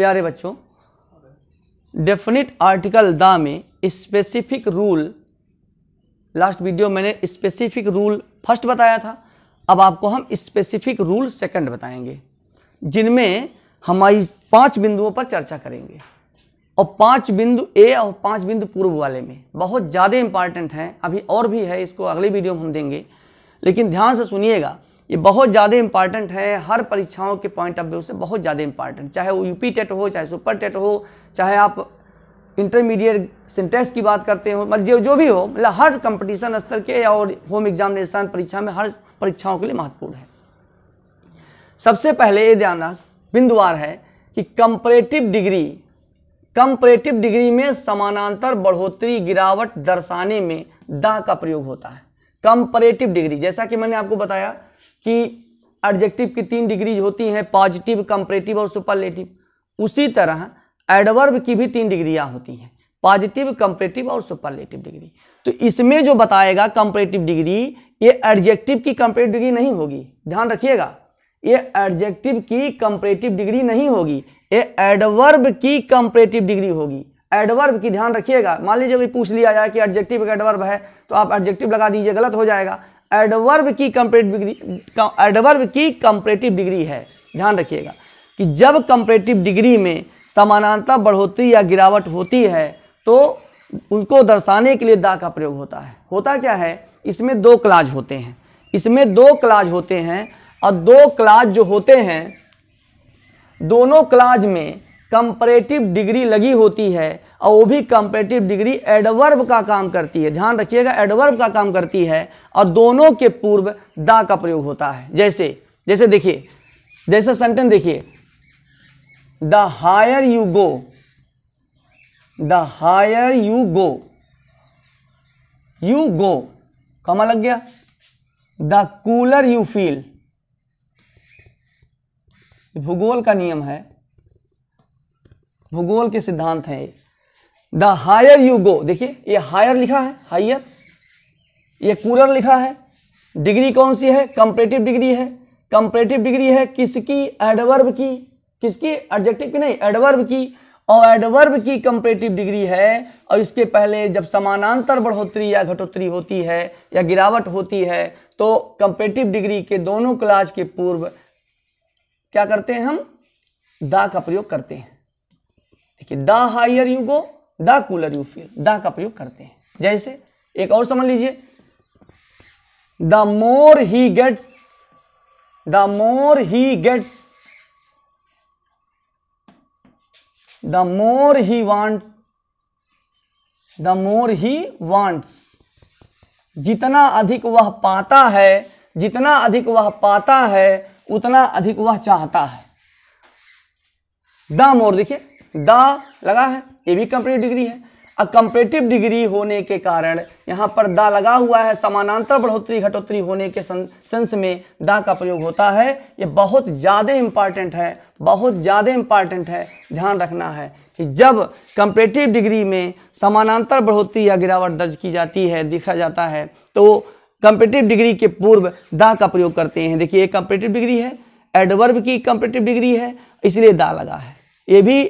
प्यारे बच्चों definite article the में स्पेसिफिक रूल लास्ट वीडियो मैंने स्पेसिफिक रूल फर्स्ट बताया था अब आपको हम स्पेसिफिक रूल सेकंड बताएंगे जिनमें हमारी पांच बिंदुओं पर चर्चा करेंगे और पांच बिंदु ए और पांच बिंदु पूर्व वाले में बहुत ज़्यादा इंपॉर्टेंट हैं अभी और भी है इसको अगले वीडियो में हम देंगे लेकिन ध्यान से सुनिएगा ये बहुत ज़्यादा इंपॉर्टेंट है हर परीक्षाओं के पॉइंट ऑफ व्यू से बहुत ज़्यादा इंपॉर्टेंट चाहे वो यूपी टेट हो चाहे सुपर टेट हो चाहे आप इंटरमीडिएट सिंटेक्स की बात करते हो मतलब जो जो भी हो मतलब हर कंपटीशन स्तर के और होम एग्जामिनेशन परीक्षा में हर परीक्षाओं के लिए महत्वपूर्ण है सबसे पहले ये ध्यान बिंदुवार है कि कंपरेटिव डिग्री कंपरेटिव डिग्री में समानांतर बढ़ोतरी गिरावट दर्शाने में दाह का प्रयोग होता है कंपरेटिव डिग्री जैसा कि मैंने आपको बताया कि एडजेक्टिव की तीन डिग्रीज होती हैं पॉजिटिव कंपरेटिव और सुपरलेटिव उसी तरह एडवर्ब की भी तीन डिग्रियाँ होती हैं पॉजिटिव कंपरेटिव और सुपरलेटिव डिग्री तो इसमें जो बताएगा कंपरेटिव डिग्री ये एडजेक्टिव की कंपरेटिव डिग्री नहीं होगी ध्यान रखिएगा ये एडजेक्टिव की कंपरेटिव डिग्री नहीं होगी ये एडवर्ब की कंपरेटिव डिग्री होगी एडवर्ब की ध्यान रखिएगा मान लीजिए पूछ लिया जाए कि एडजेक्टिव एडवर्ब है तो आप एडजेक्टिव लगा दीजिए गलत हो जाएगा एडवर्ब की कंपेरेटिव डिग्री एडवर्ब की कंपेटिव डिग्री है ध्यान रखिएगा कि जब कंपेरेटिव डिग्री में समानांतर बढ़ोतरी या गिरावट होती है तो उनको दर्शाने के लिए दा का प्रयोग होता है होता क्या है इसमें दो क्लाज होते हैं इसमें दो क्लाज होते हैं और दो क्लाज जो होते हैं दोनों क्लाज में कंपरेटिव डिग्री लगी होती है और वो भी कंपरेटिव डिग्री एडवर्ब का काम करती है ध्यान रखिएगा एडवर्ब का काम करती है और दोनों के पूर्व दा का प्रयोग होता है जैसे जैसे देखिए जैसे सेंटेंस देखिए the higher you go the higher you go you go comma लग गया द कूलर यू फील भूगोल का नियम है भूगोल के सिद्धांत हैं ये द हायर यू गो देखिए ये हायर लिखा है हायर ये कूलर लिखा है डिग्री कौन सी है कंपरेटिव डिग्री है कंपरेटिव डिग्री है किसकी एडवर्ब की किसकी एडजेक्टिव की नहीं एडवर्ब की और एडवर्ब की कंपरेटिव डिग्री है और इसके पहले जब समानांतर बढ़ोतरी या घटोतरी होती है या गिरावट होती है तो कंपरेटिव डिग्री के दोनों क्लाज के पूर्व क्या करते हैं हम दा का प्रयोग करते हैं देखिए the higher you go the cooler you feel the का प्रयोग करते हैं जैसे एक और समझ लीजिए the more he gets the more he gets the more he wants the more he wants जितना अधिक वह पाता है जितना अधिक वह पाता है उतना अधिक वह चाहता है द मोर देखिए द लगा है ये भी कंपेटिव डिग्री है अब कंपेटिव डिग्री होने के कारण यहाँ पर दा लगा हुआ है समानांतर बढ़ोतरी घटोतरी होने के सेंस में दा का प्रयोग होता है ये बहुत ज़्यादा इम्पॉर्टेंट है बहुत ज़्यादा इम्पॉर्टेंट है ध्यान रखना है कि जब कंपेटिव डिग्री में समानांतर बढ़ोतरी या गिरावट दर्ज की जाती है देखा जाता है तो कंपेटिव डिग्री के पूर्व दा का प्रयोग करते हैं देखिए ये कंपेटिव डिग्री है एडवर्ब की कंपेटिव डिग्री है इसलिए दा लगा है ये भी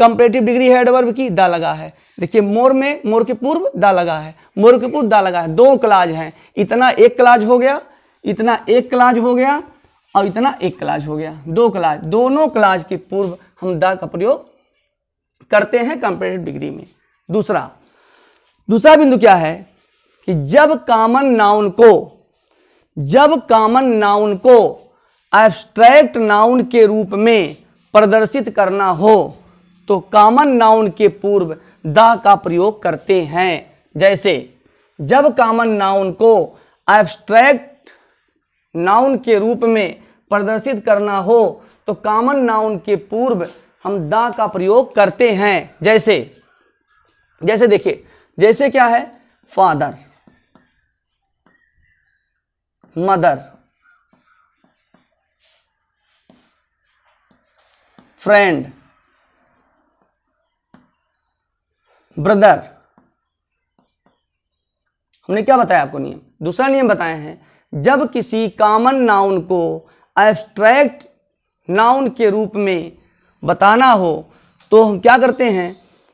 कंपरेटिव डिग्री है एडवर्ब की दा लगा है देखिए मोर में मोर के पूर्व दा लगा है मोर के पूर्व दा लगा है दो क्लाज हैं इतना एक क्लाज हो गया इतना एक क्लाज हो गया और इतना एक क्लाज हो गया दो क्लाज दोनों क्लाज के पूर्व हम दा का प्रयोग करते हैं कंपेरेटिव डिग्री में दूसरा दूसरा बिंदु क्या है कि जब कॉमन नाउन को जब कॉमन नाउन को एब्स्ट्रैक्ट नाउन के रूप में प्रदर्शित करना हो तो कॉमन नाउन के पूर्व द का प्रयोग करते हैं जैसे जब कामन नाउन को एब्स्ट्रैक्ट नाउन के रूप में प्रदर्शित करना हो तो कामन नाउन के पूर्व हम द का प्रयोग करते हैं जैसे जैसे देखिए जैसे क्या है फादर मदर फ्रेंड ब्रदर हमने क्या बताया आपको नियम दूसरा नियम बताए हैं जब किसी कॉमन नाउन को एब्स्ट्रैक्ट नाउन के रूप में बताना हो तो हम क्या करते हैं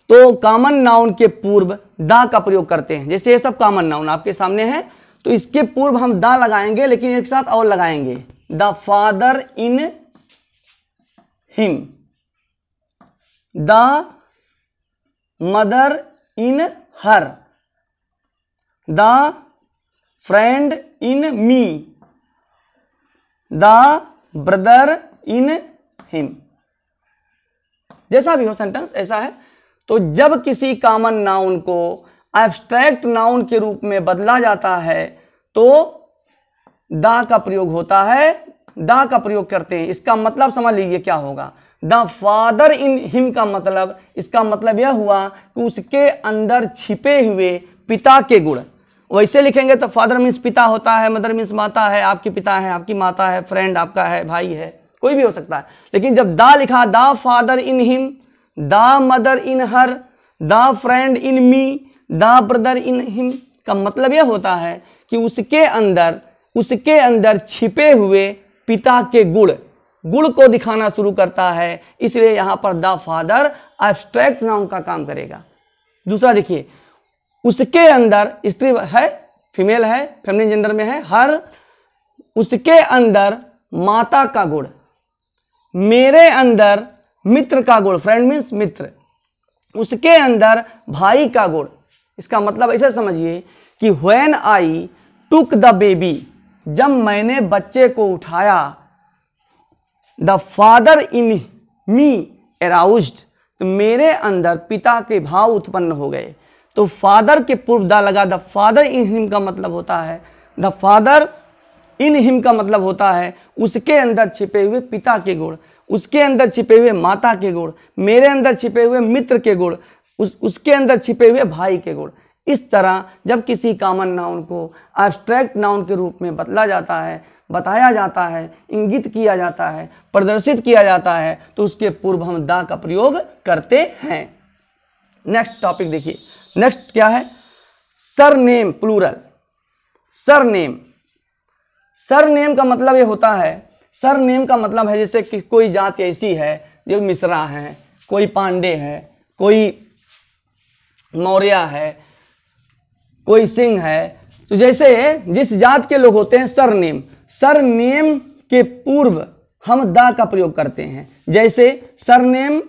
तो कॉमन नाउन के पूर्व दा का प्रयोग करते हैं जैसे ये सब कॉमन नाउन आपके सामने है तो इसके पूर्व हम दा लगाएंगे लेकिन एक साथ और लगाएंगे the father in him the mother in her the friend in me the brother in him जैसा भी हो सेंटेंस ऐसा है तो जब किसी कॉमन नाउन को एब्स्ट्रैक्ट नाउन के रूप में बदला जाता है तो दा का प्रयोग होता है दा का प्रयोग करते हैं इसका मतलब समझ लीजिए क्या होगा द फादर इन हिम का मतलब इसका मतलब यह हुआ कि उसके अंदर छिपे हुए पिता के गुण वैसे लिखेंगे तो फादर मीन्स पिता होता है मदर मीन्स माता है आपके पिता है आपकी माता है फ्रेंड आपका है भाई है कोई भी हो सकता है लेकिन जब दा लिखा the father in him the mother in her the friend in मी दा ब्रदर इन हिम का मतलब यह होता है कि उसके अंदर उसके अंदर छिपे हुए पिता के गुण गुण को दिखाना शुरू करता है इसलिए यहाँ पर द फादर एब्स्ट्रैक्ट नाउन का काम करेगा दूसरा देखिए उसके अंदर स्त्री है फीमेल है फेमिनिन जेंडर में है हर उसके अंदर माता का गुण मेरे अंदर मित्र का गुण फ्रेंड मीन्स मित्र उसके अंदर भाई का गुण इसका मतलब ऐसा समझिए कि when I took the baby जब मैंने बच्चे को उठाया द फादर इन मी एराउज्ड तो मेरे अंदर पिता के भाव उत्पन्न हो गए तो फादर के पूर्व दा लगा द फादर इन हिम का मतलब होता है द फादर इन हिम का मतलब होता है उसके अंदर छिपे हुए पिता के गुण उसके अंदर छिपे हुए माता के गुण मेरे अंदर छिपे हुए मित्र के गुण उस उसके अंदर छिपे हुए भाई के गुण इस तरह जब किसी कामन नाउन को एब्स्ट्रैक्ट नाउन के रूप में बदला जाता है बताया जाता है इंगित किया जाता है प्रदर्शित किया जाता है तो उसके पूर्व हम दा का प्रयोग करते हैं नेक्स्ट टॉपिक देखिए नेक्स्ट क्या है surname plural surname surname का मतलब ये होता है सर नेम का मतलब है जैसे कि कोई जाति ऐसी है जो मिश्रा है कोई पांडे है कोई मौर्य है कोई सिंह है तो जैसे जिस जात के लोग होते हैं सरनेम सरनेम के पूर्व हम दा का प्रयोग करते हैं जैसे सरनेम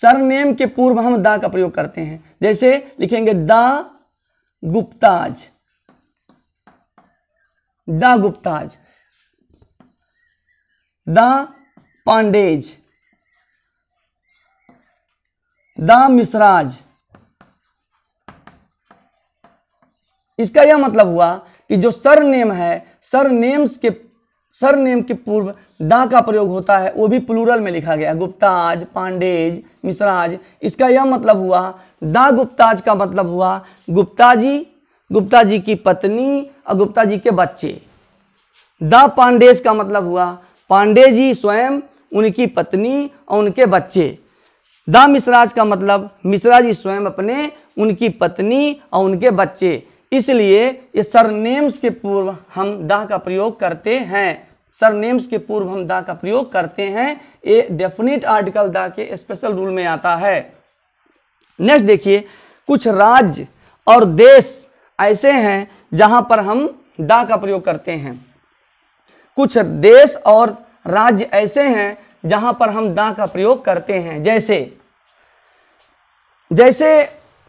सरनेम के पूर्व हम दा का प्रयोग करते हैं जैसे लिखेंगे द गुप्ताज दा गुप्ताज दा पांडेज दा मिश्राज इसका यह मतलब हुआ कि जो सर नेम है सर नेम्स के सर नेम के पूर्व दा का प्रयोग होता है वो भी प्लूरल में लिखा गया गुप्ताज पांडेज मिश्राज इसका यह मतलब हुआ दा गुप्ताज का मतलब हुआ गुप्ता जी गुप्ता जी की पत्नी और गुप्ता जी के बच्चे दा पांडेज का मतलब हुआ पांडे जी स्वयं उनकी पत्नी और उनके बच्चे दा मिश्राज का मतलब मिश्रा जी स्वयं अपने उनकी पत्नी और उनके बच्चे इसलिए ये सरनेम्स के पूर्व हम दा का प्रयोग करते हैं सरनेम्स के पूर्व हम दा का प्रयोग करते हैं ये डेफिनेट आर्टिकल दा के स्पेशल रूल में आता है नेक्स्ट देखिए कुछ राज्य और देश ऐसे हैं जहां पर हम दा का प्रयोग करते हैं कुछ देश और राज्य ऐसे हैं जहां पर हम दा का प्रयोग करते हैं जैसे जैसे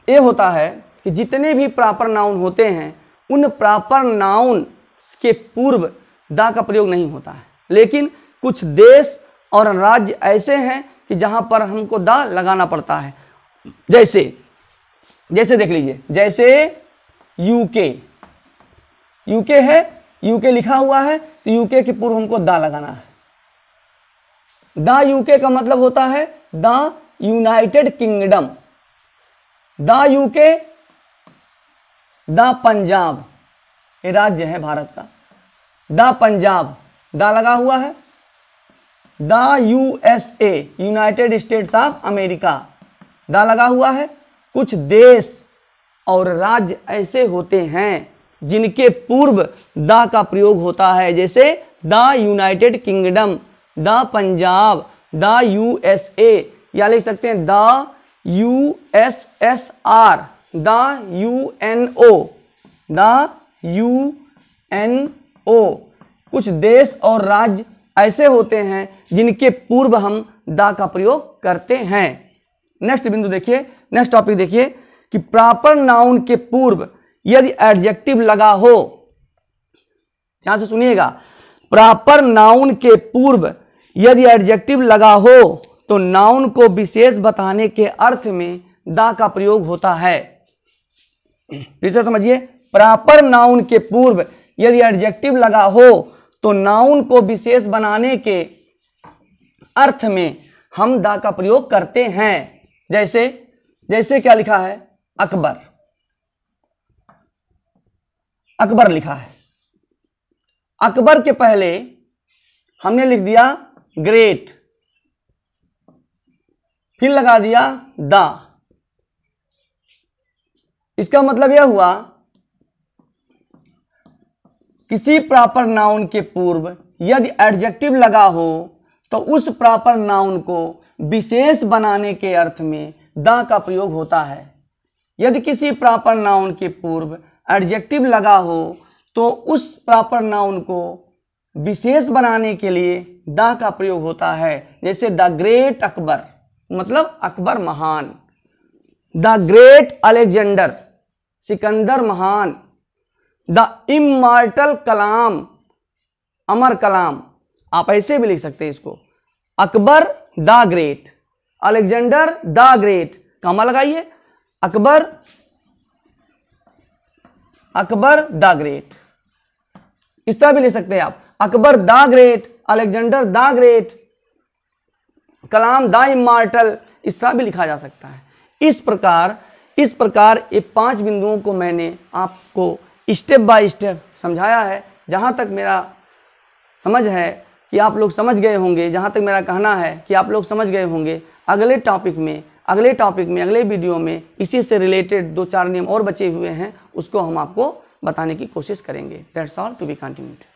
ये होता है कि जितने भी प्रॉपर नाउन होते हैं उन प्रॉपर नाउन के पूर्व दा का प्रयोग नहीं होता है लेकिन कुछ देश और राज्य ऐसे हैं कि जहां पर हमको दा लगाना पड़ता है जैसे जैसे देख लीजिए जैसे यूके यूके है यूके लिखा हुआ है तो यूके के पूर्व हमको दा लगाना है दा यूके का मतलब होता है the United Kingdom the UK the Punjab ये राज्य है भारत का द पंजाब द लगा हुआ है the U S A United States of America the लगा हुआ है कुछ देश और राज्य ऐसे होते हैं जिनके पूर्व द का प्रयोग होता है जैसे the United Kingdom the Punjab the U S A या लिख सकते हैं the U S S R the U N O the U N O कुछ देश और राज्य ऐसे होते हैं जिनके पूर्व हम द का प्रयोग करते हैं नेक्स्ट बिंदु देखिए नेक्स्ट टॉपिक देखिए कि प्रॉपर नाउन के पूर्व यदि एडजेक्टिव लगा हो ध्यान से सुनिएगा प्रॉपर नाउन के पूर्व यदि एडजेक्टिव लगा हो तो नाउन को विशेष बताने के अर्थ में दा का प्रयोग होता है फिर से समझिए प्रॉपर नाउन के पूर्व यदि एडजेक्टिव लगा हो तो नाउन को विशेष बनाने के अर्थ में हम दा का प्रयोग करते हैं जैसे जैसे क्या लिखा है अकबर अकबर लिखा है अकबर के पहले हमने लिख दिया ग्रेट फिर लगा दिया दा इसका मतलब यह हुआ किसी प्रॉपर नाउन के पूर्व यदि एडजेक्टिव लगा हो तो उस प्रॉपर नाउन को विशेष बनाने के अर्थ में द का प्रयोग होता है यदि किसी प्रॉपर नाउन के पूर्व एडजेक्टिव लगा हो तो उस प्रॉपर नाउन को विशेष बनाने के लिए द का प्रयोग होता है जैसे द ग्रेट अकबर मतलब अकबर महान द ग्रेट अलेक्जेंडर सिकंदर महान द इमार्टल कलाम अमर कलाम आप ऐसे भी लिख सकते हैं इसको Akbar the great Alexander the great comma लगाइए अकबर अकबर द ग्रेट इस तरह भी लिख सकते हैं आप Akbar the great Alexander the great Kalam the immortal इस तरह भी लिखा जा सकता है इस प्रकार इस प्रकार ये पांच बिंदुओं को मैंने आपको स्टेप बाय स्टेप समझाया है जहाँ तक मेरा समझ है कि आप लोग समझ गए होंगे जहाँ तक मेरा कहना है कि आप लोग समझ गए होंगे अगले टॉपिक में अगले टॉपिक में अगले वीडियो में इसी से रिलेटेड दो चार नियम और बचे हुए हैं उसको हम आपको बताने की कोशिश करेंगे that's all to be continued